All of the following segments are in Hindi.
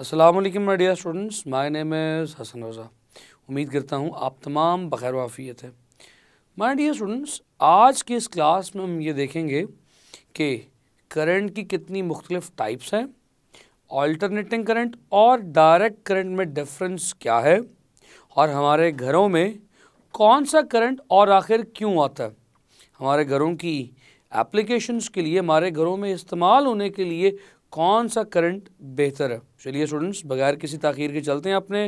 Aslam dear students my name is Hasan Raza उम्मीद करता हूँ आप तमाम बखैर वाफ़ियत है माय डियर स्टूडेंट्स आज के इस क्लास में हम ये देखेंगे कि करंट की कितनी मुख्तलिफ़ टाइप्स हैं ऑल्टरनेटिंग करंट और डायरेक्ट करंट में डिफरेंस क्या है और हमारे घरों में कौन सा करंट और आखिर क्यों आता है हमारे घरों की एप्लीकेशन के लिए हमारे घरों में इस्तेमाल होने के लिए कौन सा करंट बेहतर है चलिए स्टूडेंट्स बगैर किसी तखीर के चलते हैं अपने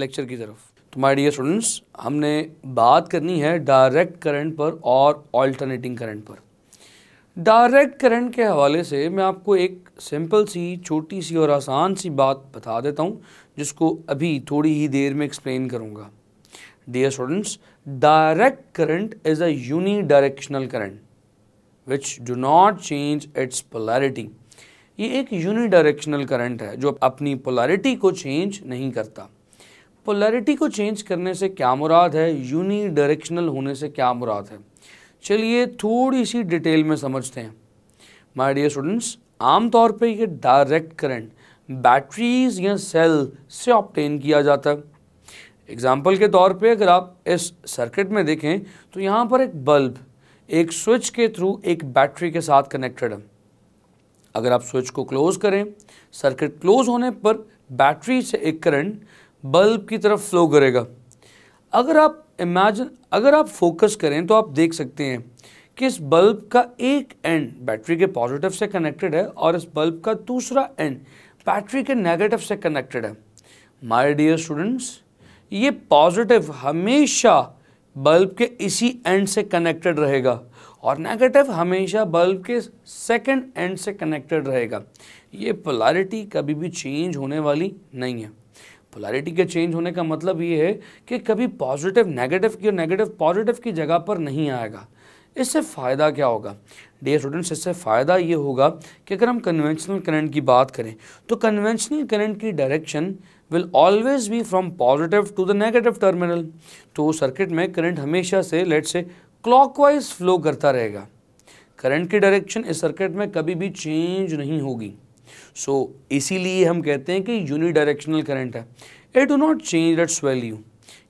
लेक्चर की तरफ तो माय डियर स्टूडेंट्स हमने बात करनी है डायरेक्ट करंट पर और ऑल्टरनेटिंग करंट पर डायरेक्ट करंट के हवाले से मैं आपको एक सिंपल सी छोटी सी और आसान सी बात बता देता हूँ जिसको अभी थोड़ी ही देर में एक्सप्लेन करूँगा dear students direct is a unidirectional current which do not change its polarity ये एक यूनिडायरेक्शनल करंट है जो अपनी पोलैरिटी को चेंज नहीं करता पोलैरिटी को चेंज करने से क्या मुराद है यूनिडायरेक्शनल होने से क्या मुराद है चलिए थोड़ी सी डिटेल में समझते हैं माय डियर स्टूडेंट्स आमतौर पे ये डायरेक्ट करंट बैटरीज या सेल से ऑप्टेन किया जाता है एग्जाम्पल के तौर पर अगर आप इस सर्किट में देखें तो यहाँ पर एक बल्ब एक स्विच के थ्रू एक बैटरी के साथ कनेक्टेड है अगर आप स्विच को क्लोज़ करें सर्किट क्लोज़ होने पर बैटरी से एक करंट बल्ब की तरफ फ्लो करेगा अगर आप इमेजिन अगर आप फोकस करें तो आप देख सकते हैं कि इस बल्ब का एक एंड बैटरी के पॉजिटिव से कनेक्टेड है और इस बल्ब का दूसरा एंड बैटरी के नेगेटिव से कनेक्टेड है माय डियर स्टूडेंट्स ये पॉजिटिव हमेशा बल्ब के इसी एंड से कनेक्टेड रहेगा और नेगेटिव हमेशा बल्ब के सेकंड एंड से कनेक्टेड रहेगा ये पोलैरिटी कभी भी चेंज होने वाली नहीं है पोलैरिटी के चेंज होने का मतलब ये है कि कभी पॉजिटिव नेगेटिव की और नेगेटिव पॉजिटिव की जगह पर नहीं आएगा इससे फ़ायदा क्या होगा डे स्टूडेंट्स इससे फ़ायदा ये होगा कि अगर हम कन्वेंशनल करंट की बात करें तो कन्वेंशनल करंट की direction will always be from positive to the negative terminal तो सर्किट में करंट हमेशा से लेट से क्लॉकवाइज फ्लो करता रहेगा करंट की डायरेक्शन इस सर्किट में कभी भी चेंज नहीं होगी सो so, इसीलिए हम कहते हैं कि यूनिडायरेक्शनल डायरेक्शनल करंट है it do not change its value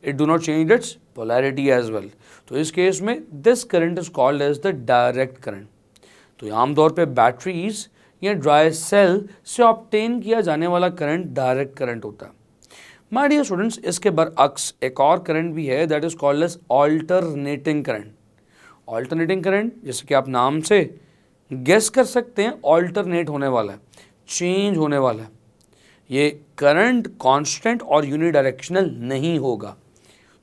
it do not change its polarity as well तो इस केस में this current is called as the direct current तो आमतौर पर बैटरीज या ड्राई सेल से ऑप्टेन किया जाने वाला करंट डायरेक्ट करंट होता है माय डियर स्टूडेंट्स इसके बरअक्स एक और करंट भी है that is called as alternating current alternating current जैसे कि आप नाम से गेस कर सकते हैं ऑल्टरनेट होने वाला है चेंज होने वाला है ये करंट कांस्टेंट और यूनिडायरेक्शनल नहीं होगा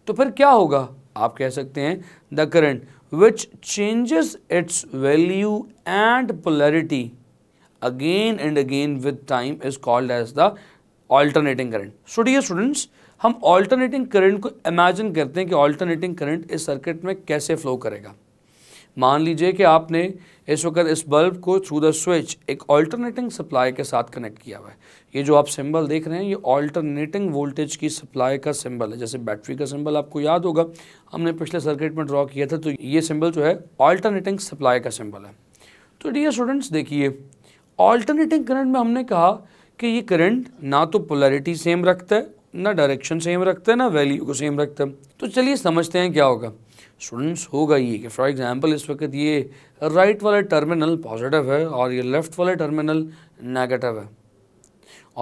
तो फिर क्या होगा आप कह सकते हैं the current which changes its value and polarity again and again with time is called as the alternating current so dear students हम ऑल्टरनेटिंग करंट को इमेजिन करते हैं कि ऑल्टरनेटिंग करंट इस सर्किट में कैसे फ्लो करेगा मान लीजिए कि आपने इस वक्त इस बल्ब को थ्रू द स्विच एक ऑल्टरनेटिंग सप्लाई के साथ कनेक्ट किया हुआ है ये जो आप सिंबल देख रहे हैं ये ऑल्टरनेटिंग वोल्टेज की सप्लाई का सिंबल है जैसे बैटरी का सिंबल आपको याद होगा हमने पिछले सर्किट में ड्रॉ किया था तो ये सिंबल जो है ऑल्टरनेटिंग सप्लाई का सिंबल है तो डियर स्टूडेंट्स देखिए ऑल्टरनेटिंग करंट में हमने कहा कि ये करंट ना तो पोलरिटी सेम रखता है ना डायरेक्शन सेम रखता है ना वैल्यू को सेम रखता है तो चलिए समझते हैं क्या होगा स्टूडेंट्स होगा ये कि फॉर एग्जांपल इस वक्त ये राइट वाला टर्मिनल पॉजिटिव है और ये लेफ़्ट वाला टर्मिनल नेगेटिव है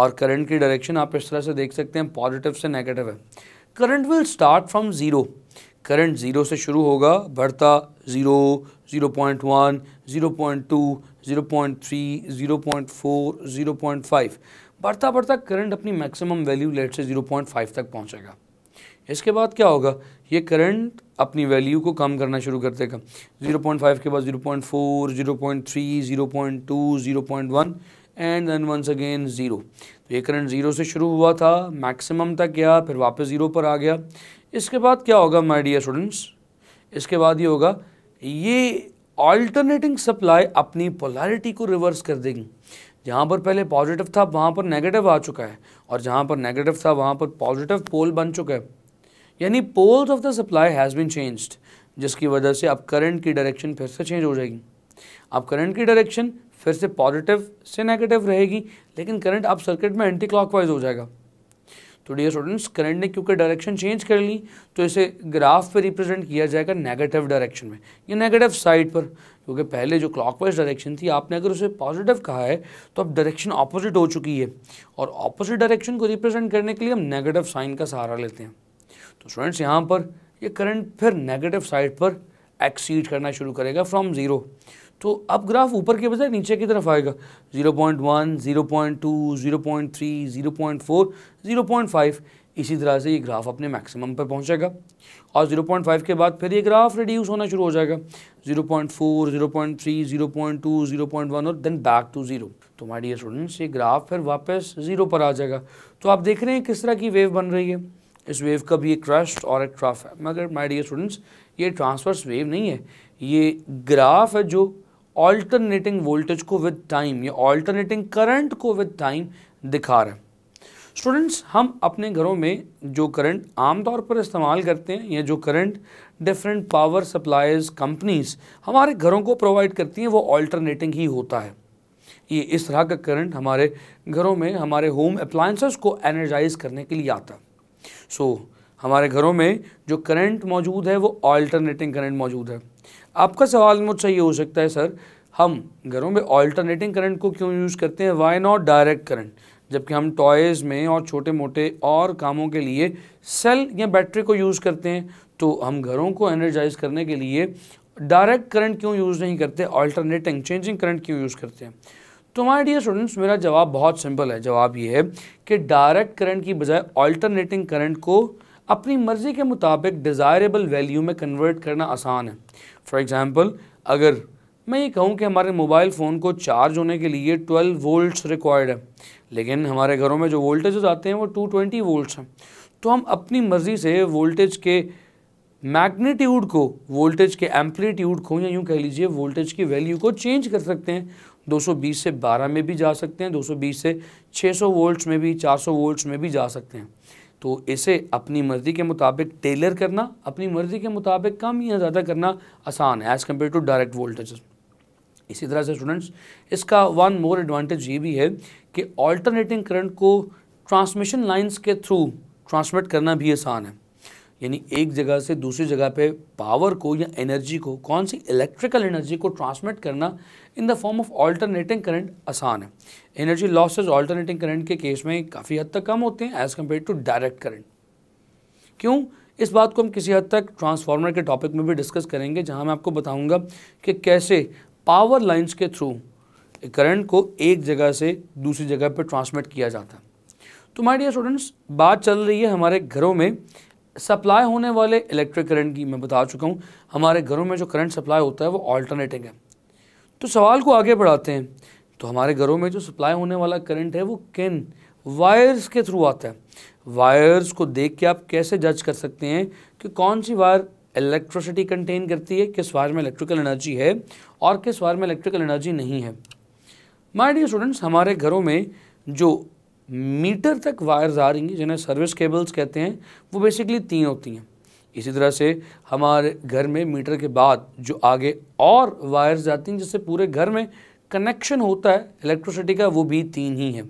और करंट की डायरेक्शन आप इस तरह से देख सकते हैं पॉजिटिव से नेगेटिव है current will start from zero current zero से शुरू होगा बढ़ता zero zero point one zero point two zero point three zero point four zero point five बढ़ता बढ़ता करंट अपनी मैक्सिमम वैल्यू लेट से ज़ीरो पॉइंट फाइव तक पहुंचेगा इसके बाद क्या होगा ये करंट अपनी वैल्यू को कम करना शुरू कर देगा 0.5 के बाद 0.4, 0.3, 0.2, 0.1 and then once again zero तो ये करंट ज़ीरो से शुरू हुआ था मैक्सिमम तक गया फिर वापस ज़ीरो पर आ गया इसके बाद क्या होगा माय डियर स्टूडेंट्स इसके बाद ये होगा ये ऑल्टरनेटिंग सप्लाई अपनी पोलैरिटी को रिवर्स कर देगी जहाँ पर पहले पॉजिटिव था वहाँ पर नेगेटिव आ चुका है और जहाँ पर नेगेटिव था वहाँ पर पॉजिटिव पोल बन चुका है यानी poles of the supply has been changed जिसकी वजह से अब करंट की डायरेक्शन फिर से चेंज हो जाएगी अब करंट की डायरेक्शन फिर से पॉजिटिव से नेगेटिव रहेगी लेकिन करंट अब सर्किट में एंटी क्लॉकवाइज हो जाएगा तो डियर स्टूडेंट्स करंट ने क्योंकि डायरेक्शन चेंज कर ली तो इसे ग्राफ पर रिप्रेजेंट किया जाएगा नेगेटिव डायरेक्शन में या नेगेटिव साइड पर क्योंकि पहले जो क्लॉकवाइज डायरेक्शन थी आपने अगर उसे पॉजिटिव कहा है तो अब डायरेक्शन ऑपोजिट हो चुकी है और ऑपोजिट डायरेक्शन को रिप्रेजेंट करने के लिए हम नेगेटिव साइन का सहारा लेते हैं तो स्टूडेंट्स यहाँ पर ये करंट फिर नेगेटिव साइड पर एक्सीड करना शुरू करेगा फ्रॉम ज़ीरो तो अब ग्राफ ऊपर के बजाय नीचे की तरफ आएगा 0.1, 0.2, 0.3, 0.4, 0.5 इसी तरह से ये ग्राफ अपने मैक्सिमम पर पहुँचेगा और 0.5 के बाद फिर ये ग्राफ रिड्यूस होना शुरू हो जाएगा 0.4, 0.3, 0.2, 0.1 और देन बैक टू ज़ीरो तो माय डियर स्टूडेंट्स ये ग्राफ फिर वापस ज़ीरो पर आ जाएगा तो आप देख रहे हैं किस तरह की वेव बन रही है इस वेव का भी एक क्रस्ट और एक ट्रफ है मगर माय डियर स्टूडेंट्स ये ट्रांसवर्स वेव नहीं है ये ग्राफ है जो ऑल्टरनेटिंग वोल्टेज को विद टाइम या ऑल्टरनेटिंग करंट को विद टाइम दिखा रहा है स्टूडेंट्स हम अपने घरों में जो करंट आमतौर पर इस्तेमाल करते हैं या जो current different power supplies companies हमारे घरों को प्रोवाइड करती हैं वो ऑल्टरनेटिंग ही होता है ये इस तरह का करंट हमारे घरों में हमारे होम अप्लाइंसेस को एनर्जाइज करने के लिए आता है सो so, हमारे घरों में जो करंट मौजूद है वो ऑल्टरनेटिंग करंट मौजूद है आपका सवाल मुझसे ये हो सकता है सर हम घरों में ऑल्टरनेटिंग करंट को क्यों यूज़ करते हैं वाई नॉट डायरेक्ट करंट जबकि हम टॉयज़ में और छोटे मोटे और कामों के लिए सेल या बैटरी को यूज़ करते हैं तो हम घरों को एनर्जाइज करने के लिए डायरेक्ट करंट क्यों यूज़ नहीं करते ऑल्टरनेटिंग चेंजिंग करंट क्यों यूज़ करते हैं तो हमारे डियर स्टूडेंट्स मेरा जवाब बहुत सिंपल है जवाब ये है कि डायरेक्ट करंट की बजाय ऑल्टरनेटिंग करंट को अपनी मर्ज़ी के मुताबिक डिज़ायरेबल वैल्यू में कन्वर्ट करना आसान है फॉर एग्ज़ाम्पल अगर मैं ये कहूँ कि हमारे मोबाइल फ़ोन को चार्ज होने के लिए 12 वोल्ट्स रिक्वायर्ड है लेकिन हमारे घरों में जो वोल्टेजेस आते हैं वो 220 वोल्ट्स हैं तो हम अपनी मर्ज़ी से वोल्टेज के मैग्नीट्यूड को वोल्टेज के एम्पलीट्यूड को या यूँ कह लीजिए वोल्टेज की वैल्यू को चेंज कर सकते हैं 220 से 12 में भी जा सकते हैं 220 से 600 वोल्ट्स में भी 400 वोल्ट्स में भी जा सकते हैं तो इसे अपनी मर्ज़ी के मुताबिक टेलर करना अपनी मर्ज़ी के मुताबिक कम या ज़्यादा करना आसान है as compare to direct voltage इसी तरह से स्टूडेंट्स इसका वन मोर एडवांटेज ये भी है कि ऑल्टरनेटिंग करंट को ट्रांसमिशन लाइंस के थ्रू ट्रांसमिट करना भी आसान है यानी एक जगह से दूसरी जगह पे पावर को या एनर्जी को कौन सी इलेक्ट्रिकल एनर्जी को ट्रांसमिट करना in the form of alternating current आसान है एनर्जी लॉसेज ऑल्टरनेटिंग करंट के केस में काफ़ी हद तक कम होते हैं as compare to direct current क्यों इस बात को हम किसी हद तक ट्रांसफार्मर के टॉपिक में भी डिस्कस करेंगे जहाँ मैं आपको बताऊँगा कि कैसे पावर लाइन्स के थ्रू करंट को एक जगह से दूसरी जगह पर ट्रांसमिट किया जाता है तो माय डियर स्टूडेंट्स बात चल रही है हमारे घरों में सप्लाई होने वाले इलेक्ट्रिक करंट की मैं बता चुका हूँ हमारे घरों में जो करंट सप्लाई होता है वो ऑल्टरनेटिंग है तो सवाल को आगे बढ़ाते हैं तो हमारे घरों में जो सप्लाई होने वाला करंट है वो किन वायर्स के थ्रू आता है वायर्स को देख के आप कैसे जज कर सकते हैं कि कौन सी वायर इलेक्ट्रिसिटी कंटेन करती है किस वायर में इलेक्ट्रिकल एनर्जी है और किस वायर में इलेक्ट्रिकल एनर्जी नहीं है माय डियर स्टूडेंट्स हमारे घरों में जो मीटर तक वायर्स आ रही हैं जिन्हें सर्विस केबल्स कहते हैं वो बेसिकली तीन होती हैं इसी तरह से हमारे घर में मीटर के बाद जो आगे और वायर्स जाती हैं जिससे पूरे घर में कनेक्शन होता है इलेक्ट्रिसिटी का वो भी तीन ही है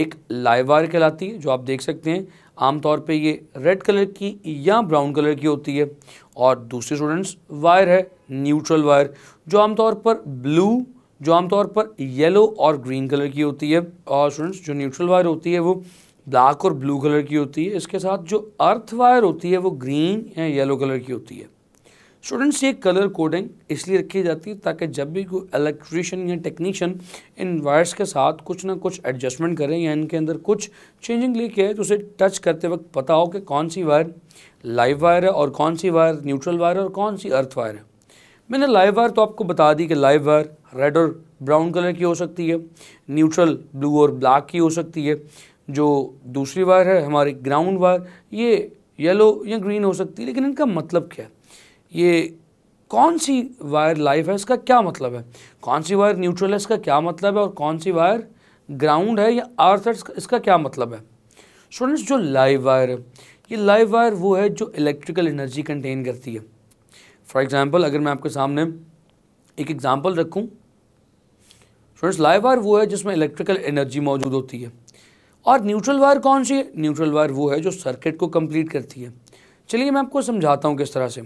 एक लाइव वायर कहलाती है जो आप देख सकते हैं आमतौर पे ये रेड कलर की या ब्राउन कलर की होती है और दूसरी स्टूडेंट्स वायर है न्यूट्रल वायर जो आमतौर पर ब्लू जो आमतौर पर येलो और ग्रीन कलर की होती है और स्टूडेंट्स जो न्यूट्रल वायर होती है वो ब्लैक और ब्लू कलर की होती है इसके साथ जो अर्थ वायर होती है वो ग्रीन या येलो कलर की होती है स्टूडेंट्स ये कलर कोडिंग इसलिए रखी जाती है ताकि जब भी कोई इलेक्ट्रिशियन या टेक्नीशियन इन वायर्स के साथ कुछ ना कुछ एडजस्टमेंट करें या इनके अंदर कुछ चेंजिंग लेके आए तो उसे टच करते वक्त पता हो कि कौन सी वायर लाइव वायर है और कौन सी वायर न्यूट्रल वायर है और कौन सी अर्थ वायर है मैंने लाइव वायर तो आपको बता दी कि लाइव वायर रेड और ब्राउन कलर की हो सकती है न्यूट्रल ब्लू और ब्लैक की हो सकती है जो दूसरी वायर है हमारी ग्राउंड वायर ये येलो या ग्रीन हो सकती है लेकिन इनका मतलब क्या है ये कौन सी वायर लाइव है इसका क्या मतलब है कौन सी वायर न्यूट्रल है इसका क्या मतलब है और कौन सी वायर ग्राउंड है या अर्थ है इसका क्या मतलब है स्टूडेंट्स जो लाइव वायर है ये लाइव वायर वो है जो इलेक्ट्रिकल एनर्जी कंटेन करती है फॉर एग्ज़ाम्पल अगर मैं आपके सामने एक एग्ज़ाम्पल रखूँ फ्रेंड्स लाइव वायर वो है जिसमें इलेक्ट्रिकल एनर्जी मौजूद होती है और न्यूट्रल वायर कौन सी है न्यूट्रल वायर वो है जो सर्किट को कंप्लीट करती है चलिए मैं आपको समझाता हूँ किस तरह से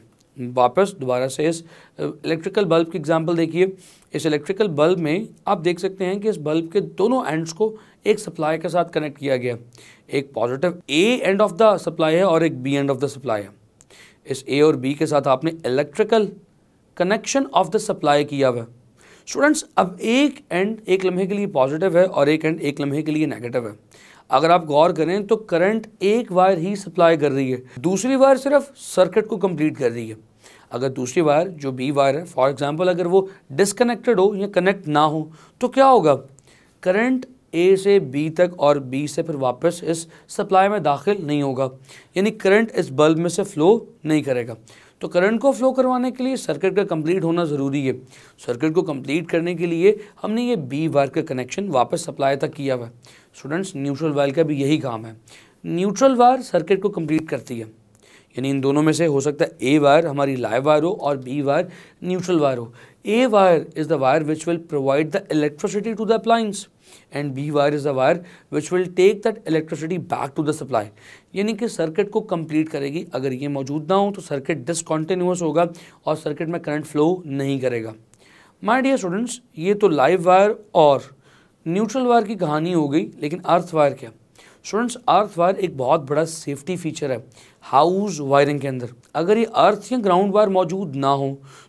वापस दोबारा से इस इलेक्ट्रिकल बल्ब की एग्जांपल देखिए इस इलेक्ट्रिकल बल्ब में आप देख सकते हैं कि इस बल्ब के दोनों एंड्स को एक सप्लाई के साथ कनेक्ट किया गया एक positive A end of the supply है और एक B end of the supply है इस ए और बी के साथ आपने electrical connection of the supply किया हुआ स्टूडेंट्स अब एक एंड एक लम्हे के लिए पॉजिटिव है और एक एंड एक लम्हे के लिए नेगेटिव है अगर आप गौर करें तो करंट एक वायर ही सप्लाई कर रही है दूसरी वायर सिर्फ सर्किट को कंप्लीट कर रही है अगर दूसरी वायर जो बी वायर है फॉर एग्जांपल अगर वो डिसकनेक्टेड हो या कनेक्ट ना हो तो क्या होगा करंट ए से बी तक और बी से फिर वापस इस सप्लाई में दाखिल नहीं होगा यानी करंट इस बल्ब में से फ़्लो नहीं करेगा तो करंट को फ्लो करवाने के लिए सर्किट का कंप्लीट होना ज़रूरी है सर्किट को कंप्लीट करने के लिए हमने ये बी वायर का कनेक्शन वापस सप्लाई तक किया हुआ है स्टूडेंट्स न्यूट्रल वायर का भी यही काम है न्यूट्रल वायर सर्किट को कम्प्लीट करती है यानी इन दोनों में से हो सकता है ए वायर हमारी लाइव वायर हो और बी वायर न्यूट्रल वायर हो A wire is the wire which will provide the electricity to the appliance and B wire is a wire which will take that electricity back to the supply यानी कि सर्किट को कंप्लीट करेगी अगर ये मौजूद ना हो तो सर्किट डिसकॉन्टिन्यूस होगा और सर्किट में करंट फ्लो नहीं करेगा माई डियर स्टूडेंट्स ये तो लाइव वायर और न्यूट्रल वायर की कहानी हो गई लेकिन अर्थ वायर क्या स्टूडेंट्स अर्थ वायर एक बहुत बड़ा सेफ्टी फीचर है हाउस वायरिंग के अंदर अगर ये अर्थ या ग्राउंड वायर मौजूद ना हो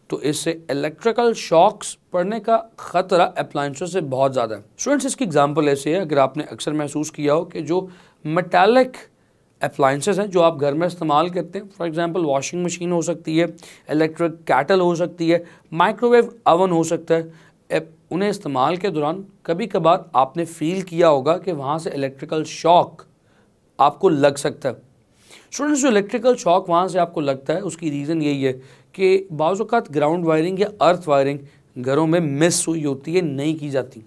तो इससे इलेक्ट्रिकल शॉक्स पड़ने का खतरा अप्लाइंसों से बहुत ज़्यादा है स्टूडेंट्स इसकी एग्जांपल ऐसे है अगर आपने अक्सर महसूस किया हो कि जो मेटालिक अप्लाइंसेस हैं जो आप घर में इस्तेमाल करते हैं फॉर एग्ज़ाम्पल वॉशिंग मशीन हो सकती है इलेक्ट्रिक कैटल हो सकती है माइक्रोवेव अवन हो सकता है उन्हें इस्तेमाल के दौरान कभी कभार आपने फ़ील किया होगा कि वहाँ से इलेक्ट्रिकल शॉक आपको लग सकता है स्टूडेंट्स जो इलेक्ट्रिकल शॉक वहाँ से आपको लगता है उसकी रीज़न यही है कि बाज़ात ग्राउंड वायरिंग या अर्थ वायरिंग घरों में मिस हुई होती है नहीं की जाती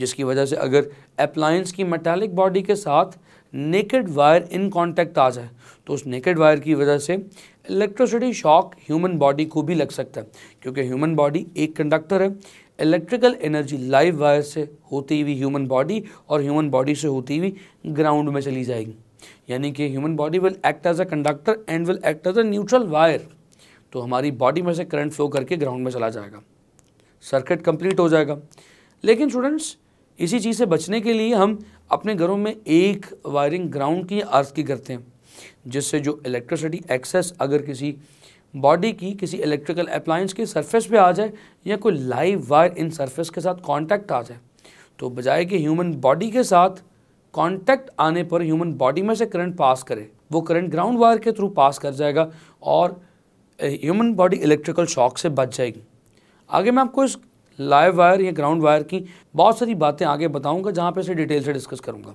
जिसकी वजह से अगर अप्लायंस की मेटालिक बॉडी के साथ नेकेड वायर इन कांटेक्ट आ जाए तो उस नेकेड वायर की वजह से इलेक्ट्रिसिटी शॉक ह्यूमन बॉडी को भी लग सकता है क्योंकि ह्यूमन बॉडी एक कंडक्टर है इलेक्ट्रिकल एनर्जी लाइव वायर से होती हुई ह्यूमन बॉडी और ह्यूमन बॉडी से होती हुई ग्राउंड में चली जाएगी यानी कि human body will act as a conductor and will act as a neutral wire तो हमारी बॉडी में से करंट फ्लो करके ग्राउंड में चला जाएगा सर्किट कंप्लीट हो जाएगा लेकिन स्टूडेंट्स इसी चीज़ से बचने के लिए हम अपने घरों में एक वायरिंग ग्राउंड की अर्थ की करते हैं जिससे जो इलेक्ट्रिसिटी एक्सेस अगर किसी बॉडी की किसी इलेक्ट्रिकल अप्लाइंस के सरफेस पे आ जाए या कोई लाइव वायर इन सरफेस के साथ कांटेक्ट आ जाए तो बजाय कि ह्यूमन बॉडी के साथ कांटेक्ट आने पर ह्यूमन बॉडी में से करंट पास करे वो करंट ग्राउंड वायर के थ्रू पास कर जाएगा और ह्यूमन बॉडी इलेक्ट्रिकल शॉक से बच जाएगी आगे मैं आपको इस लाइव वायर या ग्राउंड वायर की बहुत सारी बातें आगे बताऊँगा जहाँ पर इसे डिटेल से डिस्कस करूँगा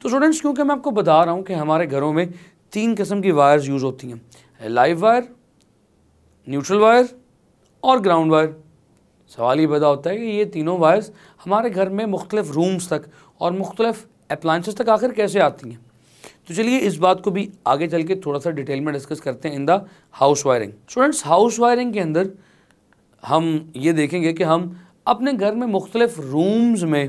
तो स्टूडेंट्स क्योंकि मैं आपको बता रहा हूँ कि हमारे घरों में तीन किस्म की वायर्स यूज़ होती हैं लाइव वायर न्यूट्रल वायर और ग्राउंड वायर सवाल ये पैदा होता है कि ये तीनों वायर्स हमारे घर में मुख्तलिफ रूम्स तक और मुख्तलिफ अप्लाइंसेस तक आखिर कैसे आती हैं तो चलिए इस बात को भी आगे चल के थोड़ा सा डिटेल में डिस्कस करते हैं in the house wiring students house wiring के अंदर हम ये देखेंगे कि हम अपने घर में मुख्तलिफ रूम्स में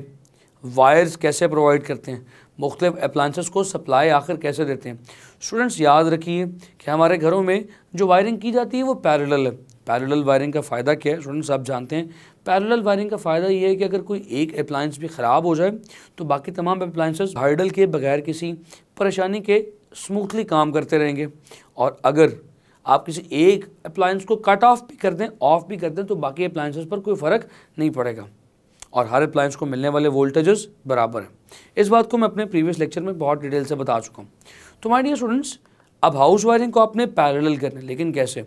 वायर्स कैसे प्रोवाइड करते हैं मुख्तलिफ अप्लाइंसेस को सप्लाई आखिर कैसे देते हैं स्टूडेंट्स याद रखिए कि हमारे घरों में जो वायरिंग की जाती है वो पैरल है पैरल वायरिंग का फ़ायदा क्या है स्टूडेंट्स आप जानते हैं पैरल वायरिंग का फ़ायदा ये है कि अगर कोई एक अप्लाइंस भी ख़राब हो जाए तो बाकी तमाम अप्लाइंसेस हाइडल के बगैर किसी परेशानी के स्मूथली काम करते रहेंगे और अगर आप किसी एक अप्लाइंस को कट ऑफ भी कर दें ऑफ भी कर दें तो बाकी अप्लाइंसेस पर कोई फ़र्क नहीं पड़ेगा और हर अप्लायंस को मिलने वाले वोल्टेजेस बराबर हैं इस बात को मैं अपने प्रीवियस लेक्चर में बहुत डिटेल से बता चुका हूँ तो माय डियर स्टूडेंट्स अब हाउस वायरिंग को आपने पैरेलल करना लेकिन कैसे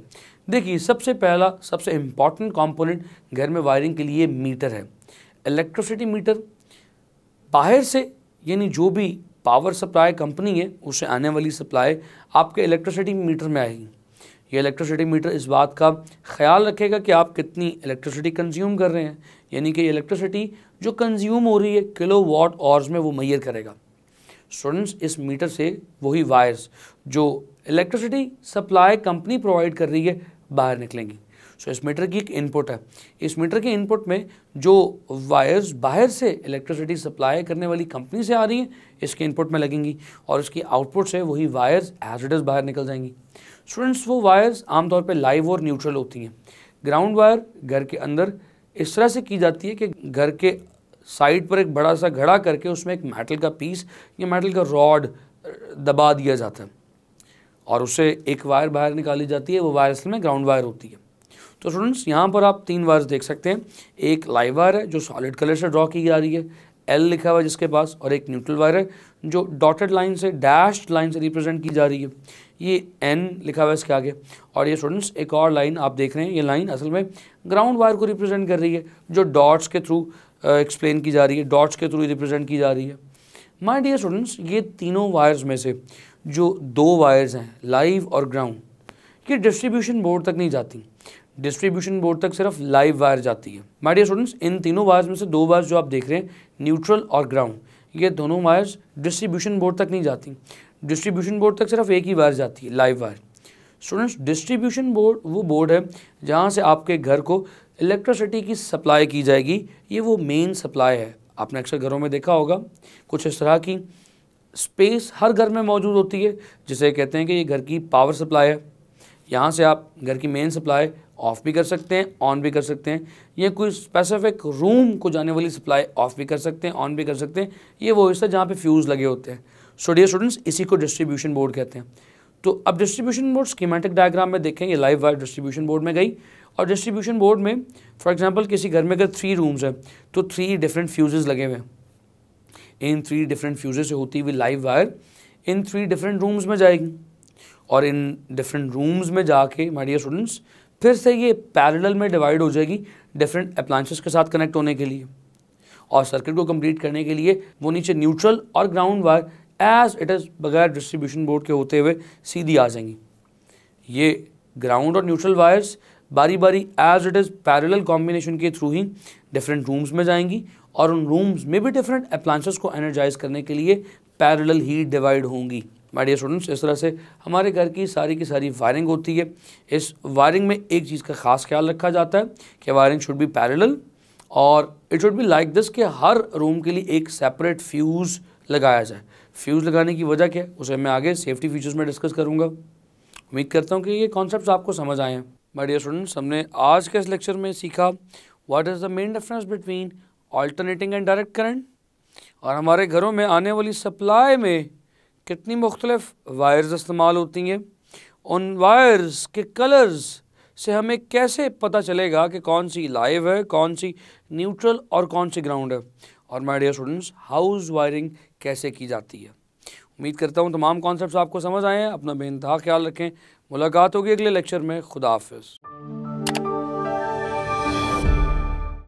देखिए सबसे पहला सबसे इम्पॉर्टेंट कॉम्पोनेंट घर में वायरिंग के लिए मीटर है इलेक्ट्रिसिटी मीटर बाहर से यानी जो भी पावर सप्लाई कंपनी है उससे आने वाली सप्लाई आपके इलेक्ट्रिसिटी मीटर में आएगी ये इलेक्ट्रिसिटी मीटर इस बात का ख्याल रखेगा कि आप कितनी इलेक्ट्रिसिटी कंज्यूम कर रहे हैं यानी कि इलेक्ट्रिसिटी जो कंज्यूम हो रही है किलो वॉट ऑर्स में वो मैयर करेगा स्टूडेंट्स इस मीटर से वही वायर्स जो इलेक्ट्रिसिटी सप्लाई कंपनी प्रोवाइड कर रही है बाहर निकलेंगी सो so, इस मीटर की एक इनपुट है इस मीटर के इनपुट में जो वायर्स बाहर से इलेक्ट्रिसिटी सप्लाई करने वाली कंपनी से आ रही हैं इसके इनपुट में लगेंगी और इसकी आउटपुट से वही वायर्स एज इट इज़ बाहर निकल जाएंगी स्टूडेंट्स वो वायर्स आमतौर पर लाइव और न्यूट्रल होती हैं ग्राउंड वायर घर के अंदर इस तरह से की जाती है कि घर के साइड पर एक बड़ा सा घड़ा करके उसमें एक मेटल का पीस या मेटल का रॉड दबा दिया जाता है और उसे एक वायर बाहर निकाली जाती है वो वायर असल में ग्राउंड वायर होती है तो स्टूडेंट्स यहाँ पर आप तीन वायर्स देख सकते हैं एक लाइव वायर है जो सॉलिड कलर से ड्रॉ की जा रही है एल लिखा हुआ है जिसके पास और एक न्यूट्रल वायर है जो डॉटेड लाइन से डैश लाइन से रिप्रेजेंट की जा रही है ये एन लिखा हुआ है इसके आगे और ये स्टूडेंट्स एक और लाइन आप देख रहे हैं ये लाइन असल में ग्राउंड वायर को रिप्रेजेंट कर रही है जो डॉट्स के थ्रू एक्सप्लेन की जा रही है डॉट्स के थ्रू रिप्रेजेंट की जा रही है माय डियर स्टूडेंट्स ये तीनों वायर्स में से जो दो वायर्स हैं लाइव और ग्राउंड ये डिस्ट्रीब्यूशन बोर्ड तक नहीं जाती डिस्ट्रीब्यूशन बोर्ड तक सिर्फ लाइव वायर जाती है माय डियर स्टूडेंट्स इन तीनों वायर्स में से दो वायर्स जो आप देख रहे हैं न्यूट्रल और ग्राउंड ये दोनों वायर्स डिस्ट्रीब्यूशन बोर्ड तक नहीं जाती डिस्ट्रीब्यूशन बोर्ड तक सिर्फ एक ही वायर जाती है live wire students distribution board वो बोर्ड है जहाँ से आपके घर को इलेक्ट्रिसिटी की सप्लाई की जाएगी ये वो मेन सप्लाई है आपने अक्सर घरों में देखा होगा कुछ इस तरह की स्पेस हर घर में मौजूद होती है जिसे कहते हैं कि ये घर की पावर सप्लाई है यहाँ से आप घर की मेन सप्लाई ऑफ़ भी कर सकते हैं ऑन भी कर सकते हैं ये कोई स्पेसिफिक रूम को जाने वाली सप्लाई ऑफ़ भी कर सकते हैं ऑन भी कर सकते हैं ये वो हिस्सा जहाँ पे फ्यूज़ लगे होते हैं सो डियर स्टूडेंट्स इसी को डिस्ट्रीब्यूशन बोर्ड कहते हैं तो अब डिस्ट्रीब्यूशन बोर्ड स्कीमेटिक डायग्राम में देखें ये लाइव वायर डिस्ट्रीब्यूशन बोर्ड में गई और डिस्ट्रीब्यूशन बोर्ड में फॉर एग्जाम्पल किसी घर में अगर थ्री रूम्स हैं तो थ्री डिफरेंट फ्यूज़ लगे हुए हैं इन थ्री डिफरेंट फ्यूज़ से होती हुई live wire in three different rooms में जाएगी और इन डिफरेंट रूम्स में जाके माय डियर स्टूडेंट्स फिर से ये पैरेलल में डिवाइड हो जाएगी डिफरेंट अप्लाइंसेस के साथ कनेक्ट होने के लिए और सर्किट को कंप्लीट करने के लिए वो नीचे न्यूट्रल और ground wire as it is बगैर डिस्ट्रीब्यूशन बोर्ड के होते हुए सीधी आ जाएंगी ये ग्राउंड और न्यूट्रल वायर्स बारी बारी as it is parallel combination के थ्रू ही डिफरेंट रूम्स में जाएंगी और उन रूम्स में भी डिफरेंट अप्लाइंसेस को एनर्जाइज करने के लिए पैरेलल ही डिवाइड होंगी माय डियर स्टूडेंट्स इस तरह से हमारे घर की सारी की सारी वायरिंग होती है इस वायरिंग में एक चीज़ का खास ख्याल रखा जाता है कि वायरिंग शुड बी पैरेलल और it should be like this कि हर रूम के लिए एक सेपरेट फ्यूज़ लगाया जाए फ्यूज़ लगाने की वजह क्या है उसे मैं आगे सेफ्टी फीचर्स में डिस्कस करूँगा उम्मीद करता हूँ कि ये कॉन्सेप्ट आपको समझ आए हैं माय डियर स्टूडेंट्स हमने आज के इस लेक्चर में सीखा what is the main difference between alternating and direct current और हमारे घरों में आने वाली सप्लाई में कितनी मुख्तलफ वायर्स इस्तेमाल होती हैं उन वायर्स के कलर्स से हमें कैसे पता चलेगा कि कौन सी लाइव है कौन सी न्यूट्रल और कौन सी ग्राउंड है और my dear students house wiring कैसे की जाती है उम्मीद करता हूँ तमाम कॉन्सेप्ट आपको समझ आए हैं अपना बेनतहा ख्याल रखें मुलाकात होगी अगले लेक्चर में खुदाफिज